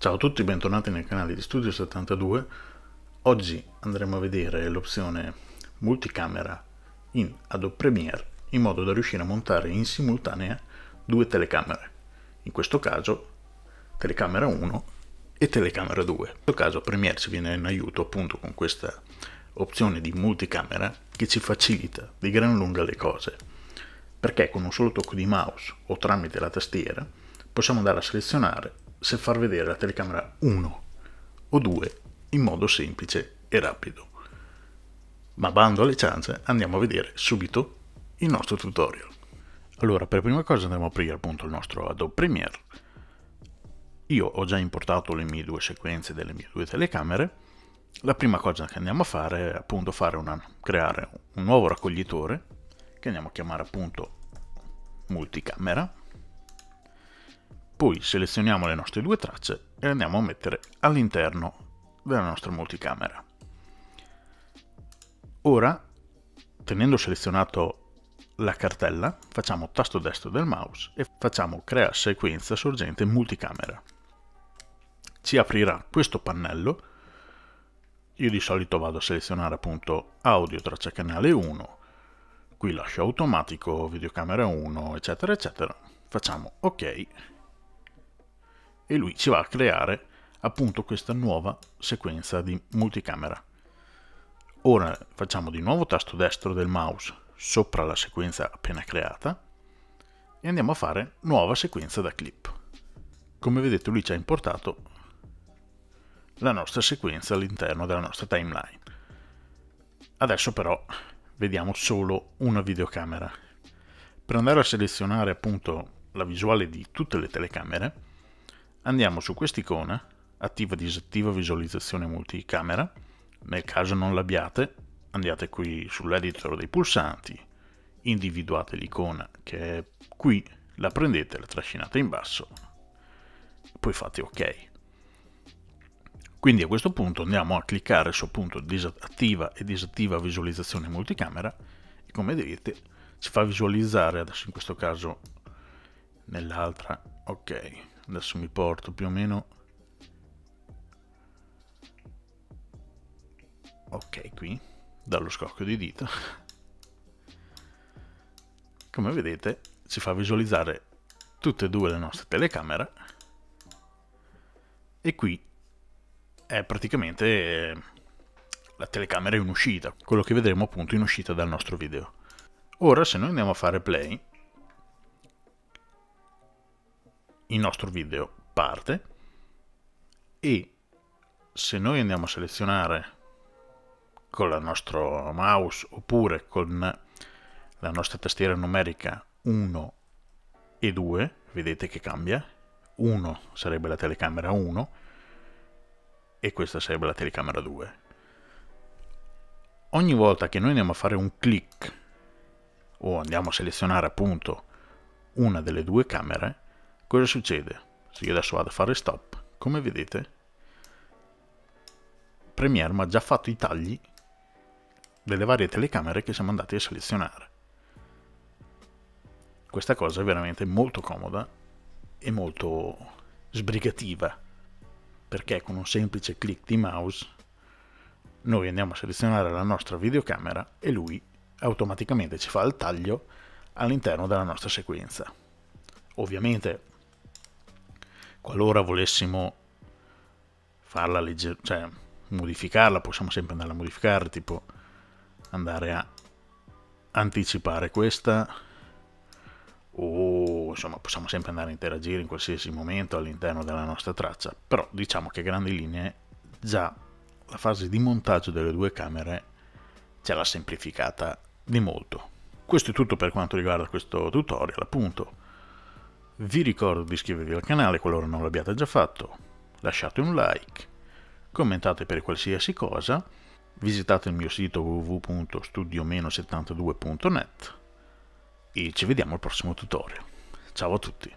Ciao a tutti, bentornati nel canale di Studio 72. Oggi andremo a vedere l'opzione multicamera in Adobe Premiere in modo da riuscire a montare in simultanea due telecamere. In questo caso telecamera 1 e telecamera 2. In questo caso Premiere ci viene in aiuto appunto con questa opzione di multicamera che ci facilita di gran lunga le cose. Perché con un solo tocco di mouse o tramite la tastiera possiamo andare a selezionare se far vedere la telecamera 1 o 2 in modo semplice e rapido. Ma bando alle ciance, andiamo a vedere subito il nostro tutorial. Allora, per prima cosa andremo a aprire appunto il nostro Adobe Premiere. Io ho già importato le mie due sequenze delle mie due telecamere. La prima cosa che andiamo a fare è appunto fare una, creare un nuovo raccoglitore che andiamo a chiamare appunto multicamera poi selezioniamo le nostre due tracce e le andiamo a mettere all'interno della nostra multicamera. Ora, tenendo selezionato la cartella, facciamo tasto destro del mouse e facciamo crea sequenza sorgente multicamera. Ci aprirà questo pannello. Io di solito vado a selezionare appunto audio traccia canale 1, qui lascio automatico, videocamera 1, eccetera, eccetera. Facciamo ok e lui ci va a creare appunto questa nuova sequenza di multicamera. Ora facciamo di nuovo tasto destro del mouse sopra la sequenza appena creata e andiamo a fare nuova sequenza da clip. Come vedete lui ci ha importato la nostra sequenza all'interno della nostra timeline. Adesso però vediamo solo una videocamera. Per andare a selezionare appunto la visuale di tutte le telecamere andiamo su quest'icona, attiva e disattiva visualizzazione multicamera, nel caso non l'abbiate andate qui sull'editor dei pulsanti, individuate l'icona che è qui, la prendete, la trascinate in basso, poi fate ok. Quindi a questo punto andiamo a cliccare su appunto disattiva e disattiva visualizzazione multicamera e come vedete ci fa visualizzare adesso in questo caso nell'altra ok adesso mi porto più o meno ok qui dallo scocchio di dita come vedete ci fa visualizzare tutte e due le nostre telecamere e qui è praticamente eh, la telecamera in uscita quello che vedremo appunto in uscita dal nostro video ora se noi andiamo a fare play il nostro video parte e se noi andiamo a selezionare con il nostro mouse oppure con la nostra tastiera numerica 1 e 2, vedete che cambia, 1 sarebbe la telecamera 1 e questa sarebbe la telecamera 2. Ogni volta che noi andiamo a fare un clic o andiamo a selezionare appunto una delle due camere, Cosa succede? Se io adesso vado a fare stop, come vedete, Premiere mi ha già fatto i tagli delle varie telecamere che siamo andati a selezionare. Questa cosa è veramente molto comoda e molto sbrigativa, perché con un semplice clic di mouse noi andiamo a selezionare la nostra videocamera e lui automaticamente ci fa il taglio all'interno della nostra sequenza. Ovviamente qualora volessimo farla leggere, cioè modificarla, possiamo sempre andare a modificare, tipo andare a anticipare questa o insomma possiamo sempre andare a interagire in qualsiasi momento all'interno della nostra traccia, però diciamo che a grandi linee già la fase di montaggio delle due camere ce l'ha semplificata di molto. Questo è tutto per quanto riguarda questo tutorial, appunto vi ricordo di iscrivervi al canale qualora non l'abbiate già fatto, lasciate un like, commentate per qualsiasi cosa, visitate il mio sito www.studio-72.net e ci vediamo al prossimo tutorial. Ciao a tutti!